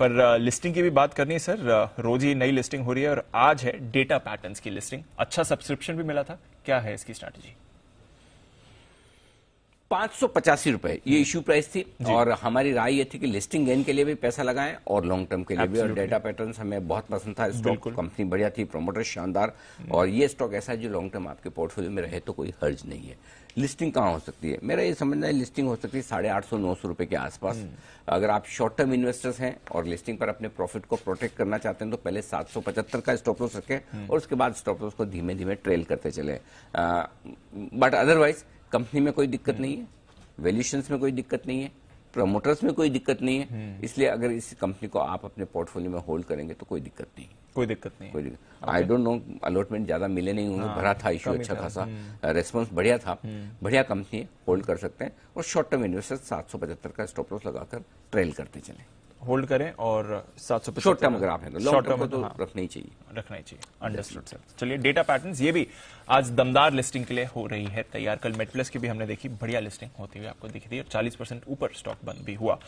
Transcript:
पर लिस्टिंग की भी बात करनी है सर रोज ही नई लिस्टिंग हो रही है और आज है डेटा पैटर्न्स की लिस्टिंग अच्छा सब्सक्रिप्शन भी मिला था क्या है इसकी स्ट्रैटेजी पांच सौ पचासी रुपए ये इश्यू हम्म। प्राइस थी और हमारी राय ये थी कि लिस्टिंग गेन के लिए भी पैसा लगाएं और लॉन्ग टर्म के लिए भी और डेटा पैटर्न हमें बहुत पसंद था स्टॉक कंपनी बढ़िया थी प्रोमोटर शानदार हम्म। और ये स्टॉक ऐसा है जो लॉन्ग टर्म आपके पोर्टफोलियो में रहे तो कोई हर्ज नहीं है लिस्टिंग कहाँ हो सकती है मेरा ये समझना है लिस्टिंग हो सकती है साढ़े आठ सौ नौ सौ रुपए के आसपास हम्म। अगर आप शॉर्ट टर्म इन्वेस्टर्स हैं और लिस्टिंग पर अपने प्रॉफिट को प्रोटेक्ट करना चाहते हैं तो पहले सात सौ पचहत्तर का स्टॉप लॉस रखें और उसके बाद स्टॉप लॉस को धीमे धीमे ट्रेल करते चले बट अदरवाइज कंपनी में कोई दिक्कत नहीं है वैल्यूशन में कोई दिक्कत नहीं है प्रमोटर्स में कोई दिक्कत नहीं है हम्म। इसलिए अगर इस कंपनी को आप अपने पोर्टफोलियो में होल्ड करेंगे तो कोई दिक्कत नहीं कोई दिक्कत नहीं कोई दिक्कत आई डोंट नो अलॉटमेंट ज्यादा मिले नहीं होंगे हाँ, भरा था इश्यू अच्छा खासा रेस्पॉन्स हम्म। बढ़िया था हम्म। बढ़िया कंपनी होल्ड कर सकते हैं और शॉर्ट टर्म इन्वेस्टर सात का स्टॉप लॉस लगाकर ट्रेल करते चले होल्ड करें और सात सौ शॉर्ट टर्म अगर आप हैं शॉर्ट टर्म तो, तो हाँ। रखना ही चाहिए रखना ही चाहिए अंडरस्टूड सर चलिए डेटा पैटर्न ये भी आज दमदार लिस्टिंग के लिए हो रही है तैयार कल मेटप्लस की भी हमने देखी बढ़िया लिस्टिंग होती हुई आपको दिखी रही और चालीस परसेंट ऊपर स्टॉक बंद भी हुआ